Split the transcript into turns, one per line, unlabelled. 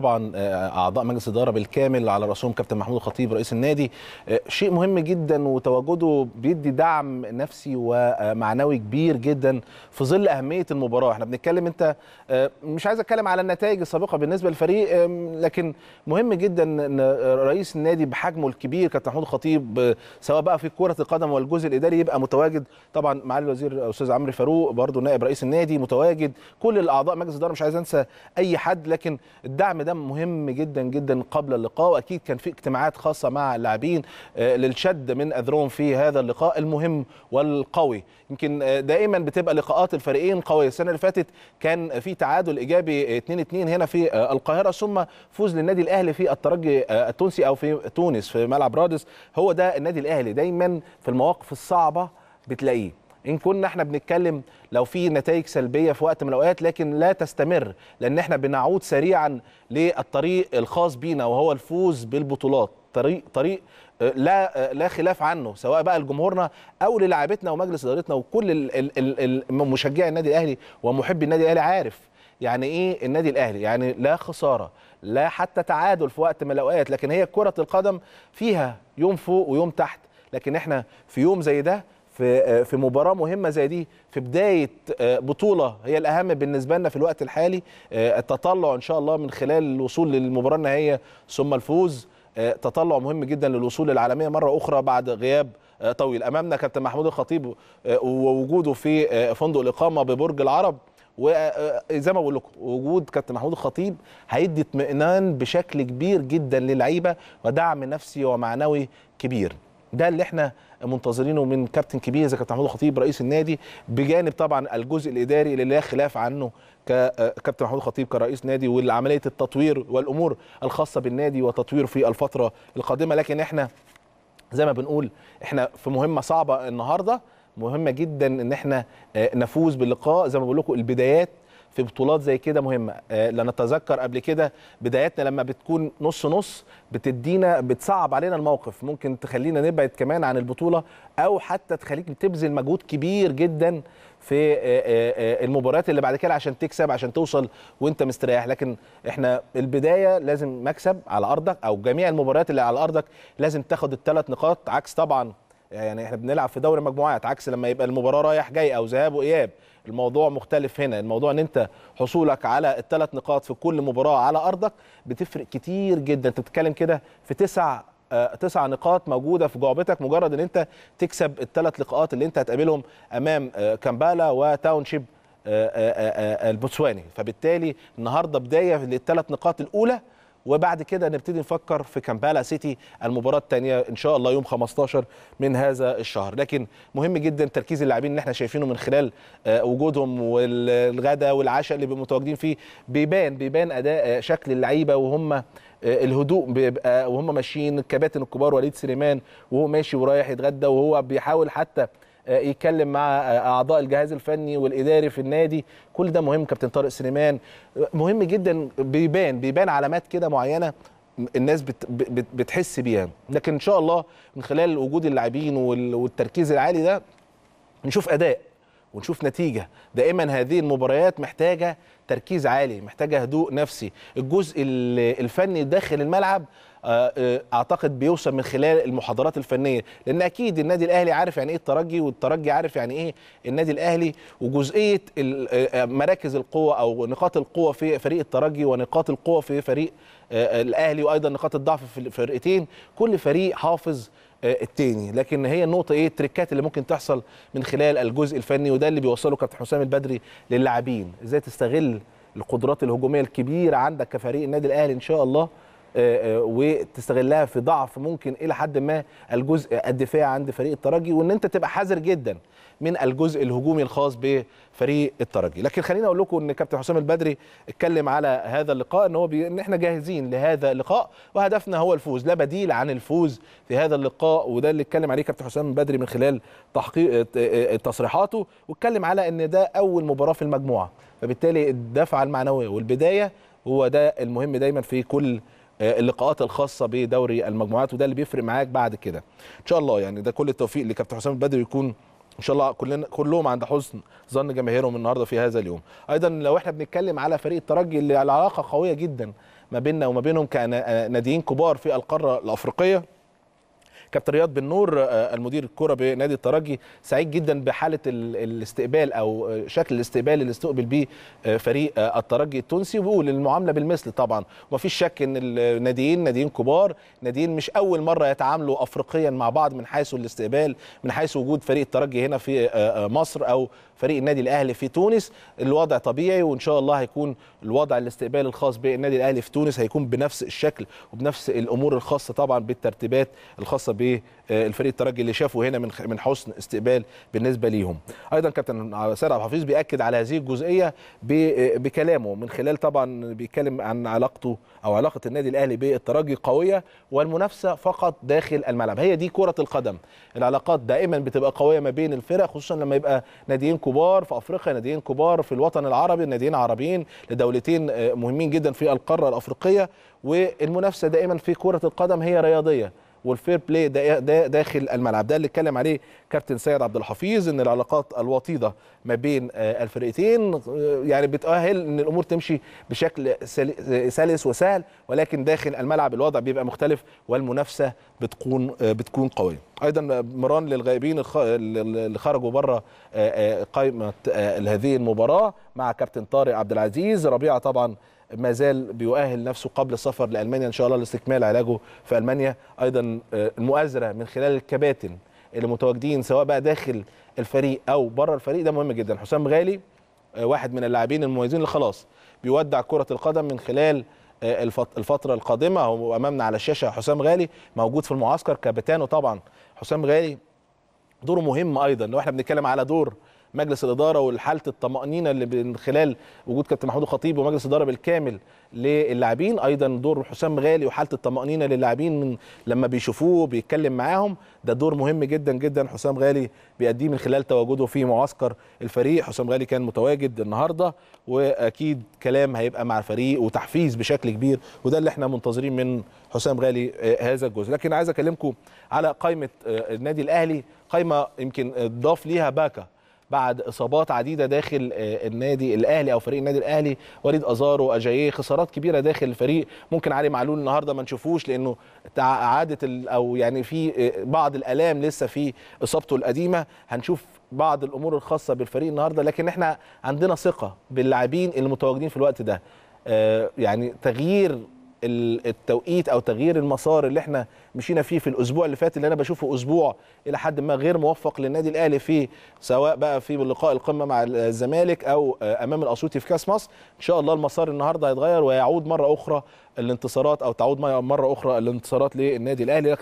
طبعا آه، اعضاء مجلس اداره بالكامل على راسهم كابتن محمود الخطيب رئيس النادي آه، شيء مهم جدا وتواجده بيدي دعم نفسي ومعنوي كبير جدا في ظل اهميه المباراه احنا بنتكلم انت آه، مش عايز اتكلم على النتائج السابقه بالنسبه للفريق لكن مهم جدا ان رئيس النادي بحجمه الكبير كابتن محمود الخطيب سواء بقى في كره القدم والجزء الاداري يبقى متواجد طبعا معالي الوزير الاستاذ عمرو فاروق برضه نائب رئيس النادي متواجد كل الاعضاء مجلس اداره مش عايز انسى اي حد لكن الدعم ده مهم جدا جدا قبل اللقاء واكيد كان في اجتماعات خاصه مع اللاعبين آه، للشد من اذرهم في هذا اللقاء المهم والقوي يمكن آه، دائما بتبقى لقاءات الفريقين قويه السنه اللي فاتت كان في تعادل ايجابي 2 آه، 2 هنا في القاهره ثم فوز للنادي الاهلي في الترجي التونسي او في تونس في ملعب رادس هو ده النادي الاهلي دايما في المواقف الصعبه بتلاقيه ان كنا احنا بنتكلم لو في نتائج سلبيه في وقت من الاوقات لكن لا تستمر لان احنا بنعود سريعا للطريق الخاص بينا وهو الفوز بالبطولات طريق طريق آه، لا آه، لا خلاف عنه سواء بقى لجمهورنا او للاعبتنا ومجلس ادارتنا وكل مشجعي النادي الاهلي ومحبي النادي الاهلي عارف يعني ايه النادي الاهلي يعني لا خساره لا حتى تعادل في وقت من الاوقات لكن هي كره القدم فيها يوم فوق ويوم تحت لكن احنا في يوم زي ده في آه، في مباراه مهمه زي دي في بدايه آه، بطوله هي الاهم بالنسبه لنا في الوقت الحالي آه، التطلع ان شاء الله من خلال الوصول للمباراه النهائيه ثم الفوز تطلع مهم جدا للوصول للعالميه مره اخرى بعد غياب طويل امامنا كابتن محمود الخطيب ووجوده في فندق الاقامه ببرج العرب وزي ما بقول لكم وجود كابتن محمود الخطيب هيدي اطمئنان بشكل كبير جدا للعيبه ودعم نفسي ومعنوي كبير ده اللي احنا منتظرينه من كابتن كبير زي كابتن محمود الخطيب رئيس النادي بجانب طبعا الجزء الاداري اللي لا خلاف عنه ككابتن آه، محمود الخطيب كرئيس نادي والعمليه التطوير والامور الخاصه بالنادي وتطويره في الفتره القادمه لكن احنا زي ما بنقول احنا في مهمه صعبه النهارده مهمه جدا ان احنا آه، نفوز باللقاء زي ما بقول لكم البدايات في بطولات زي كده مهمه آه، لنتذكر قبل كده بدايتنا لما بتكون نص نص بتدينا بتصعب علينا الموقف ممكن تخلينا نبعد كمان عن البطوله او حتى تخليك بتبذل مجهود كبير جدا في آه، آه، المباريات اللي بعد كده عشان تكسب عشان توصل وانت مستريح لكن احنا البدايه لازم مكسب على ارضك او جميع المباريات اللي على ارضك لازم تاخد الثلاث نقاط عكس طبعا يعني احنا بنلعب في دوري مجموعات عكس لما يبقى المباراه رايح جاي او ذهاب واياب الموضوع مختلف هنا الموضوع ان انت حصولك على الثلاث نقاط في كل مباراه على ارضك بتفرق كتير جدا انت بتتكلم كده في تسع آه، تسع نقاط موجوده في جعبتك مجرد ان انت تكسب الثلاث لقاءات اللي انت هتقابلهم امام آه، كامبالا وتاونشيب آه، البوتسواني فبالتالي النهارده بدايه للثلاث نقاط الاولى وبعد كده نبتدي نفكر في كامبالا سيتي المباراه الثانيه ان شاء الله يوم 15 من هذا الشهر لكن مهم جدا تركيز اللاعبين اللي احنا شايفينه من خلال آه، وجودهم والغداء والعشاء اللي متواجدين فيه بيبان بيبان اداء آه، شكل اللعيبه وهم آه، الهدوء بيبقى وهم ماشيين الكباتن الكبار وليد سليمان وهو ماشي ورايح يتغدى وهو بيحاول حتى آه، يتكلم مع آه، اعضاء الجهاز الفني والاداري في النادي كل ده مهم كابتن طارق سليمان مهم جدا بيبان بيبان علامات كده معينه الناس بتحس بيها لكن ان شاء الله من خلال وجود اللاعبين والتركيز العالي ده نشوف اداء ونشوف نتيجه دائما هذه المباريات محتاجه تركيز عالي محتاجه هدوء نفسي الجزء الفني داخل الملعب آه، آه، اعتقد بيوصل من خلال المحاضرات الفنيه لان اكيد النادي الاهلي عارف يعني ايه الترجي والترجي عارف يعني ايه النادي الاهلي وجزئيه آه، مراكز القوه او نقاط القوه في فريق الترجي ونقاط القوه في فريق الاهلي وايضا نقاط الضعف في الفرقتين كل فريق حافظ التاني لكن هي النقطه ايه التريكات اللي ممكن تحصل من خلال الجزء الفني وده اللي بيوصله كابتن حسام البدري للاعبين ازاي تستغل القدرات الهجوميه الكبيره عندك كفريق النادي الاهلي ان شاء الله آه، آه، وتستغلها في ضعف ممكن الى حد ما الجزء الدفاعي عند فريق الترجي وان انت تبقى حذر جدا من الجزء الهجومي الخاص بفريق الترجي لكن خليني اقول لكم ان كابتن حسام البدري اتكلم على هذا اللقاء ان هو بي... ان احنا جاهزين لهذا اللقاء وهدفنا هو الفوز لا بديل عن الفوز في هذا اللقاء وده اللي اتكلم عليه كابتن حسام البدري من خلال تحقيق آه، تصريحاته واتكلم على ان ده اول مباراه في المجموعه فبالتالي الدفعه المعنويه والبدايه هو ده المهم دايما في كل آه، اللقاءات الخاصه بدوري المجموعات وده اللي بيفرق معاك بعد كده ان شاء الله يعني ده كل التوفيق لكابتن حسام البدري يكون ان شاء الله كلنا كلهم عند حسن ظن جماهيرهم النهارده في هذا اليوم ايضا لو احنا بنتكلم على فريق الترجي اللي العلاقه قويه جدا ما بيننا وما بينهم كناديين آه، كبار في القاره الافريقيه كابتن رياض بن نور آه، المدير الكوره بنادي الترجي سعيد جدا بحاله الاستقبال او آه، شكل الاستقبال اللي استقبل بيه آه، فريق الترجي التونسي وبيقول المعامله بالمثل طبعا ومفيش شك ان الناديين ناديين كبار ناديين مش اول مره يتعاملوا افريقيا مع بعض من حيث الاستقبال من حيث وجود فريق الترجي هنا في مصر او فريق النادي الاهلي في تونس الوضع طبيعي وان شاء الله هيكون الوضع الاستقبال الخاص بالنادي الاهلي في تونس هيكون بنفس الشكل وبنفس الامور الخاصه طبعا بالترتيبات الخاصه ب بالفريق آه، الترجي اللي شافه هنا من من حسن استقبال بالنسبه ليهم ايضا كابتن سيد عبد الحفيظ بياكد على هذه الجزئيه آه، بكلامه من خلال طبعا بيتكلم عن علاقته او علاقه النادي الاهلي بالترجي قويه والمنافسه فقط داخل الملعب هي دي كره القدم العلاقات دائما بتبقى قويه ما بين الفرق خصوصا لما يبقى ناديين كبار في افريقيا ناديين كبار في الوطن العربي ناديين عربيين لدولتين آه، مهمين جدا في القاره الافريقيه والمنافسه دائما في كره القدم هي رياضيه والفير بلاي ده داخل الملعب ده اللي اتكلم عليه كابتن سيد عبد الحفيظ ان العلاقات الوطيده ما بين آه، الفرقتين آه، يعني بتاهل ان الامور تمشي بشكل آه، سلس وسهل ولكن داخل الملعب الوضع بيبقى مختلف والمنافسه بتكون بتكون قويه ايضا مران للغائبين اللي خرجوا بره قائمه هذه المباراه مع كابتن طارق عبد العزيز ربيعه طبعا ما زال بيؤهل نفسه قبل السفر لالمانيا ان شاء الله لاستكمال علاجه في المانيا ايضا آه، المؤازره من خلال الكباتن اللي متواجدين سواء بقى داخل الفريق او بره الفريق ده مهم جدا حسام غالي آه، واحد من اللاعبين المميزين اللي خلاص بيودع كره القدم من خلال آه، الفتره القادمه هو امامنا على الشاشه حسام غالي موجود في المعسكر كابتانه طبعا حسام غالي دوره مهم ايضا لو احنا بنتكلم على دور مجلس الاداره والحاله الطمانينه اللي من خلال وجود كابتن محمود الخطيب ومجلس الاداره بالكامل للاعبين ايضا دور حسام غالي وحاله الطمانينه للاعبين من لما بيشوفوه بيتكلم معاهم ده دور مهم جدا جدا حسام غالي بيأديه من خلال تواجده في معسكر الفريق حسام غالي كان متواجد النهارده واكيد كلام هيبقى مع الفريق وتحفيز بشكل كبير وده اللي احنا منتظرين من حسام غالي آه، هذا الجزء لكن عايز اكلمكم على قائمه آه، النادي الاهلي قائمه يمكن ضاف ليها باكا بعد اصابات عديده داخل آه، النادي الاهلي او فريق النادي الاهلي وليد ازارو اجاييه خسارات كبيره داخل الفريق ممكن علي معلول النهارده ما نشوفوش لانه اعاده او يعني في آه، بعض الالام لسه في اصابته القديمه هنشوف بعض الامور الخاصه بالفريق النهارده لكن احنا عندنا ثقه باللاعبين المتواجدين في الوقت ده آه، يعني تغيير التوقيت او تغيير المسار اللي احنا مشينا فيه في الاسبوع اللي فات اللي انا بشوفه اسبوع الى حد ما غير موفق للنادي الاهلي فيه سواء بقى في لقاء القمه مع الزمالك او امام الاسيوطي في كاس مصر ان شاء الله المسار النهارده هيتغير ويعود مره اخرى الانتصارات او تعود مره اخرى الانتصارات للنادي الاهلي لكن